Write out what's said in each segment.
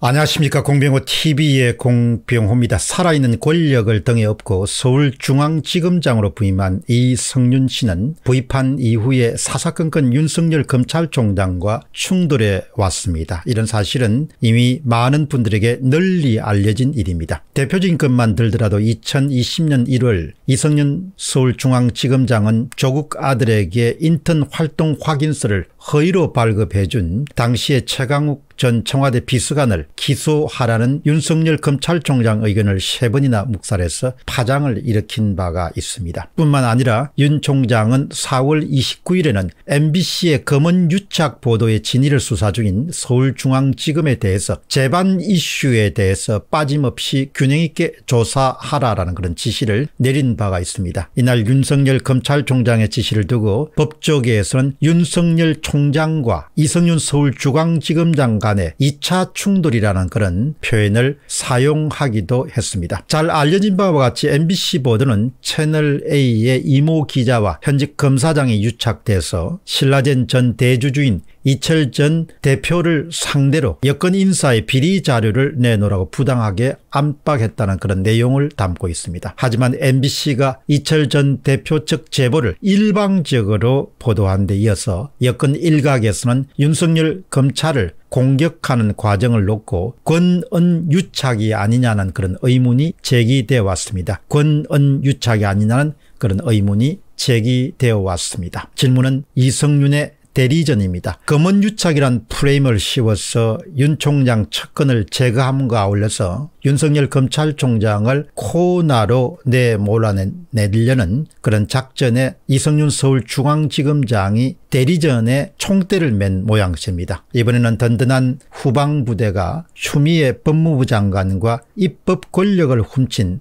안녕하십니까 공병호 tv의 공병호입니다. 살아있는 권력을 등에 업고 서울중앙지검장으로 부임한 이성윤 씨는 부임한 이후에 사사건건 윤석열 검찰총장과 충돌해 왔습니다. 이런 사실은 이미 많은 분들에게 널리 알려진 일입니다. 대표적인 것만 들더라도 2020년 1월 이성윤 서울중앙지검장은 조국 아들에게 인턴 활동 확인서를 허위로 발급해준 당시의 최강욱 전 청와대 비서관을 기소하라는 윤석열 검찰총장 의견을 세 번이나 묵살해서 파장을 일으킨 바가 있습니다. 뿐만 아니라 윤 총장은 4월 29일에는 MBC의 검은 유착 보도의 진위를 수사 중인 서울중앙지검에 대해서 재반 이슈에 대해서 빠짐없이 균형 있게 조사하라라는 그런 지시를 내린 바가 있습니다. 이날 윤석열 검찰총장의 지시를 두고 법조계에서는 윤석열 총장과 이성윤 서울중앙지검장 간의 2차 충돌이라는 그런 표현을 사용하기도 했습니다. 잘 알려진 바와 같이 MBC 보도는 채널A의 이모 기자와 현직 검사장이 유착돼서 신라젠 전 대주주인 이철 전 대표를 상대로 여권 인사의 비리 자료를 내놓으라고 부당하게 압박했다는 그런 내용을 담고 있습니다. 하지만 MBC가 이철 전 대표 측 제보를 일방적으로 보도한 데 이어서 여권 일각에서는 윤석열 검찰을 공격하는 과정을 놓고 권언유착이 아니냐는 그런 의문이 제기되어 왔습니다. 권언유착이 아니냐는 그런 의문이 제기되어 왔습니다. 질문은 이성윤의 대리전입니다. 검은유착이란 프레임을 씌워서 윤 총장 측근을 제거함과 아울러서 윤석열 검찰총장을 코나로 내몰아내려는 그런 작전에 이성윤 서울중앙지검장이 대리전에 총대를 맨 모양새입니다. 이번에는 든든한 후방부대가 추미애 법무부 장관과 입법 권력을 훔친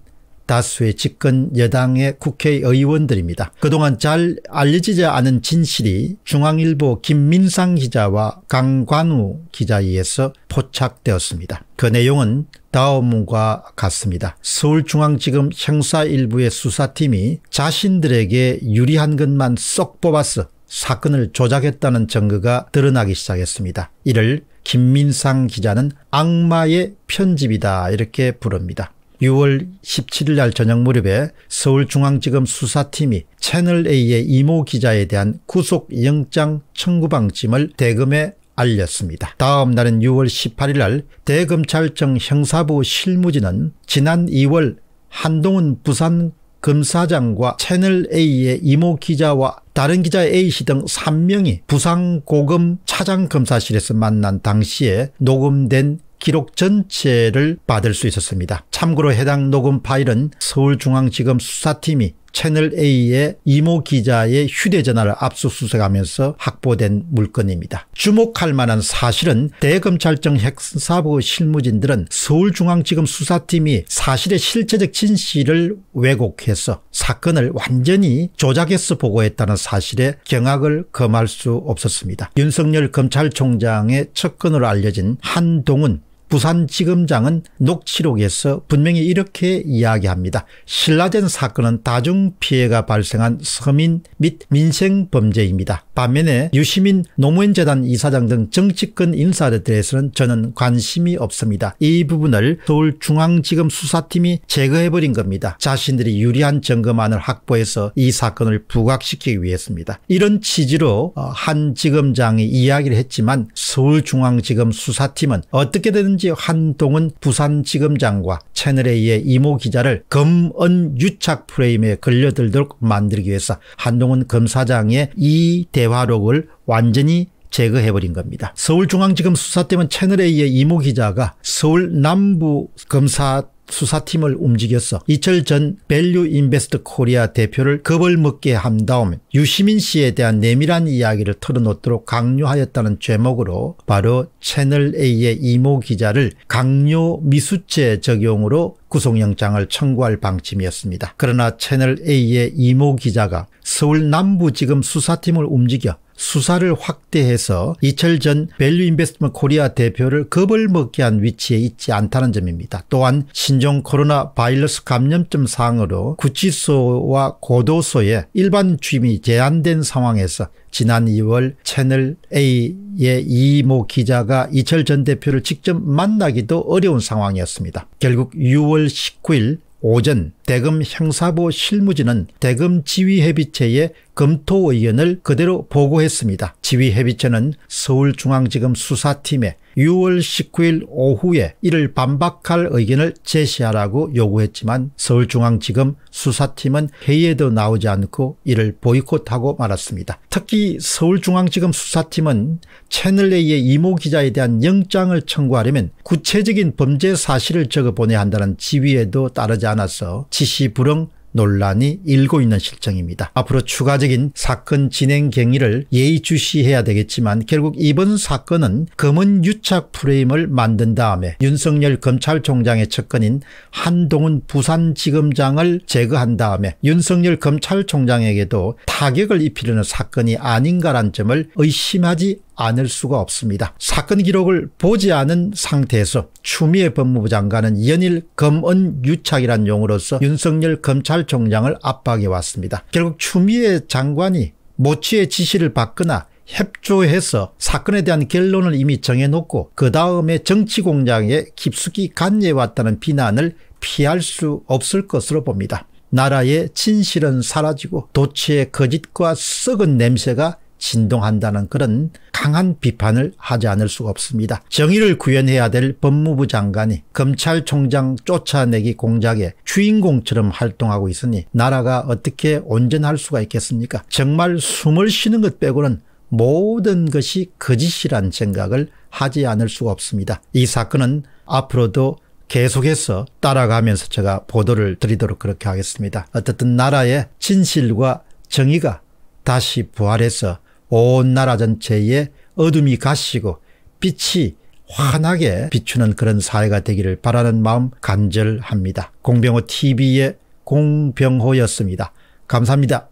다수의 집권 여당의 국회의원들입니다. 그동안 잘 알려지지 않은 진실이 중앙일보 김민상 기자와 강관우 기자에 의해서 포착되었습니다. 그 내용은 다음과 같습니다. 서울중앙지검 형사일부의 수사팀이 자신들에게 유리한 것만 쏙 뽑아서 사건을 조작했다는 증거가 드러나기 시작했습니다. 이를 김민상 기자는 악마의 편집이다 이렇게 부릅니다. 6월 17일 날 저녁 무렵에 서울중앙지검 수사팀이 채널A의 이모 기자에 대한 구속영장 청구방침을 대검에 알렸습니다. 다음 날인 6월 18일 날 대검찰청 형사부 실무진은 지난 2월 한동훈 부산 검사장과 채널A의 이모 기자와 다른 기자 A씨 등 3명이 부산고검 차장검사실에서 만난 당시에 녹음된 기록 전체를 받을 수 있었습니다. 참고로 해당 녹음 파일은 서울중앙지검 수사팀이 채널A의 이모 기자의 휴대전화를 압수수색하면서 확보된 물건입니다. 주목할 만한 사실은 대검찰청 핵사부 실무진들은 서울중앙지검 수사팀이 사실의 실체적 진실을 왜곡해서 사건을 완전히 조작해서 보고했다는 사실에 경악을 금할 수 없었습니다. 윤석열 검찰총장의 첫근으로 알려진 한동훈 부산지검장은 녹취록에서 분명히 이렇게 이야기합니다. 신라젠 사건은 다중피해가 발생한 서민 및 민생범죄입니다. 반면에 유시민 노무현재단 이사장 등 정치권 인사들에 대해서는 저는 관심이 없습니다. 이 부분을 서울중앙지검 수사팀이 제거해버린 겁니다. 자신들이 유리한 증거만을 확보해서 이 사건을 부각시키기 위해서입니다. 이런 취지로 어, 한 지검장이 이야기를 했지만 서울중앙지검 수사팀은 어떻게 되는지 지금 한동훈 부산지검장과 채널A의 이모 기자를 검언 유착 프레임에 걸려들도록 만들기 위해서 한동훈 검사장의 이 대화록을 완전히 제거해버린 겁니다. 서울중앙지검 수사 때문 에 채널A의 이모 기자가 서울 남부 검사 수사팀을 움직였서 이철 전 밸류 인베스트 코리아 대표를 겁을 먹게 한 다음 유시민 씨에 대한 내밀한 이야기를 털어놓도록 강요하였다는 죄목으로 바로 채널A의 이모 기자를 강요 미수죄 적용으로 구속영장을 청구할 방침이었습니다. 그러나 채널A의 이모 기자가 서울 남부지검 수사팀을 움직여 수사를 확대해서 이철 전 밸류 인베스트먼트 코리아 대표를 겁을 먹게 한 위치에 있지 않다는 점입니다. 또한 신종 코로나 바이러스 감염점 사항으로 구치소와 고도소에 일반 취임이 제한된 상황에서 지난 2월 채널A의 이모 기자가 이철 전 대표를 직접 만나기도 어려운 상황이었습니다. 결국 6월 19일 오전 대검 형사부 실무진은 대검 지휘회비체에 검토 의견을 그대로 보고했습니다. 지휘회비처는 서울중앙지검 수사팀에 6월 19일 오후에 이를 반박할 의견을 제시하라고 요구했지만 서울중앙지검 수사팀은 회의에도 나오지 않고 이를 보이콧하고 말았습니다. 특히 서울중앙지검 수사팀은 채널A의 이모 기자에 대한 영장을 청구하려면 구체적인 범죄 사실을 적어 보내야 한다는 지위에도 따르지 않아서 지시 불응 논란이 일고 있는 실정입니다. 앞으로 추가적인 사건 진행 경위를 예의주시해야 되겠지만 결국 이번 사건은 검은 유착 프레임을 만든 다음에 윤석열 검찰총장의 측근인 한동훈 부산지검장을 제거한 다음에 윤석열 검찰총장에게도 타격을 입히려는 사건이 아닌가란 점을 의심하지 않을 수가 없습니다. 사건 기록을 보지 않은 상태에서 추미애 법무부 장관은 연일 검언 유착이란 용어로서 윤석열 검찰총장을 압박해 왔습니다. 결국 추미애 장관이 모치의 지시를 받거나 협조해서 사건에 대한 결론을 이미 정해놓고 그 다음에 정치 공작에 깊숙이 간여해왔다는 비난을 피할 수 없을 것으로 봅니다. 나라의 진실은 사라지고 도치의 거짓과 썩은 냄새가 진동한다는 그런 강한 비판을 하지 않을 수가 없습니다. 정의를 구현해야 될 법무부 장관이 검찰총장 쫓아내기 공작의 주인공처럼 활동하고 있으니 나라가 어떻게 온전할 수가 있겠습니까? 정말 숨을 쉬는 것 빼고는 모든 것이 거짓이란 생각을 하지 않을 수가 없습니다. 이 사건은 앞으로도 계속해서 따라가면서 제가 보도를 드리도록 그렇게 하겠습니다. 어쨌든 나라의 진실과 정의가 다시 부활해서 온 나라 전체에 어둠이 가시고 빛이 환하게 비추는 그런 사회가 되기를 바라는 마음 간절합니다. 공병호 TV의 공병호였습니다. 감사합니다.